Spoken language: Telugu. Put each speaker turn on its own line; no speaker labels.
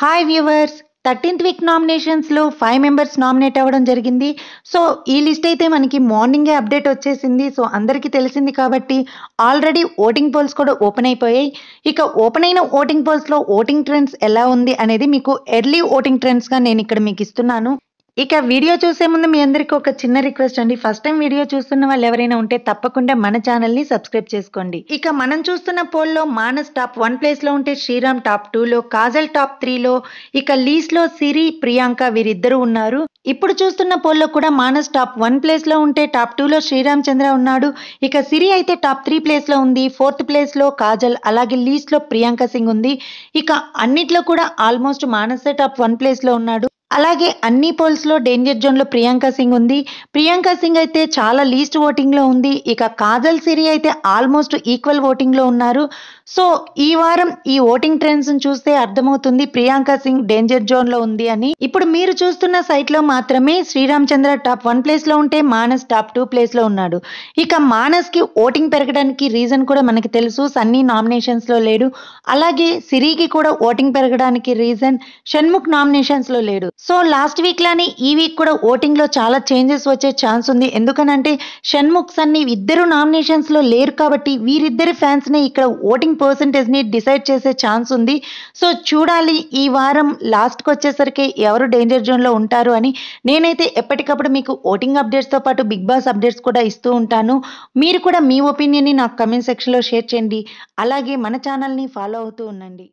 హాయ్ వ్యూవర్స్ థర్టీన్త్ వీక్ నామినేషన్స్లో ఫైవ్ మెంబర్స్ నామినేట్ అవ్వడం జరిగింది సో ఈ లిస్ట్ అయితే మనకి మార్నింగే అప్డేట్ వచ్చేసింది సో అందరికీ తెలిసింది కాబట్టి ఆల్రెడీ ఓటింగ్ పోల్స్ కూడా ఓపెన్ అయిపోయాయి ఇక ఓపెన్ అయిన ఓటింగ్ పోల్స్లో ఓటింగ్ ట్రెండ్స్ ఎలా ఉంది అనేది మీకు ఎర్లీ ఓటింగ్ ట్రెండ్స్గా నేను ఇక్కడ మీకు ఇస్తున్నాను ఇక వీడియో చూసే ముందు మీ అందరికీ ఒక చిన్న రిక్వెస్ట్ అండి ఫస్ట్ టైం వీడియో చూస్తున్న వాళ్ళు ఎవరైనా ఉంటే తప్పకుండా మన ఛానల్ ని సబ్స్క్రైబ్ చేసుకోండి ఇక మనం చూస్తున్న పోల్లో మానస్ టాప్ వన్ ప్లేస్ లో ఉంటే శ్రీరామ్ టాప్ టూ లో కాజల్ టాప్ త్రీలో ఇక లీస్ లో సిరి ప్రియాంక వీరిద్దరు ఉన్నారు ఇప్పుడు చూస్తున్న పోల్లో కూడా మానస్ టాప్ వన్ ప్లేస్ లో ఉంటే టాప్ టూ లో శ్రీరామ్ చంద్ర ఉన్నాడు ఇక సిరి అయితే టాప్ త్రీ ప్లేస్ లో ఉంది ఫోర్త్ ప్లేస్ లో కాజల్ అలాగే లీస్ లో ప్రియాంక సింగ్ ఉంది ఇక అన్నిట్లో కూడా ఆల్మోస్ట్ మానసే టాప్ వన్ ప్లేస్ లో ఉన్నాడు అలాగే అన్ని పోల్స్లో డేంజర్ జోన్లో ప్రియాంక సింగ్ ఉంది ప్రియాంక సింగ్ అయితే చాలా లీస్ట్ ఓటింగ్లో ఉంది ఇక కాజల్ సిరి అయితే ఆల్మోస్ట్ ఈక్వల్ ఓటింగ్లో ఉన్నారు సో ఈ వారం ఈ ఓటింగ్ ట్రెండ్స్ చూస్తే అర్థమవుతుంది ప్రియాంక సింగ్ డేంజర్ జోన్ లో ఉంది అని ఇప్పుడు మీరు చూస్తున్న సైట్ లో మాత్రమే Sriram Chandra top one place లో ఉంటే మానస్ టాప్ టూ ప్లేస్ లో ఉన్నాడు ఇక మానస్ కి ఓటింగ్ పెరగడానికి రీజన్ కూడా మనకి తెలుసు సన్నీ నామినేషన్స్ లో లేడు అలాగే సిరికి కూడా ఓటింగ్ పెరగడానికి రీజన్ షణ్ముఖ్ నామినేషన్స్ లో లేడు సో లాస్ట్ వీక్ లానే ఈ వీక్ కూడా ఓటింగ్ లో చాలా చేంజెస్ వచ్చే ఛాన్స్ ఉంది ఎందుకనంటే షణ్ముఖ్ సన్నీ ఇద్దరు నామినేషన్స్ లో లేరు కాబట్టి వీరిద్దరి ఫ్యాన్స్ నే ఇక్కడ ఓటింగ్ పర్సంటేజ్ని డిసైడ్ చేసే ఛాన్స్ ఉంది సో చూడాలి ఈ వారం లాస్ట్కి వచ్చేసరికి ఎవరు డేంజర్ జోన్లో ఉంటారు అని నేనైతే ఎప్పటికప్పుడు మీకు ఓటింగ్ అప్డేట్స్తో పాటు బిగ్ బాస్ అప్డేట్స్ కూడా ఇస్తూ ఉంటాను మీరు కూడా మీ ఒపీనియన్ని నాకు కమెంట్ సెక్షన్లో షేర్ చేయండి అలాగే మన ఛానల్ని ఫాలో అవుతూ ఉండండి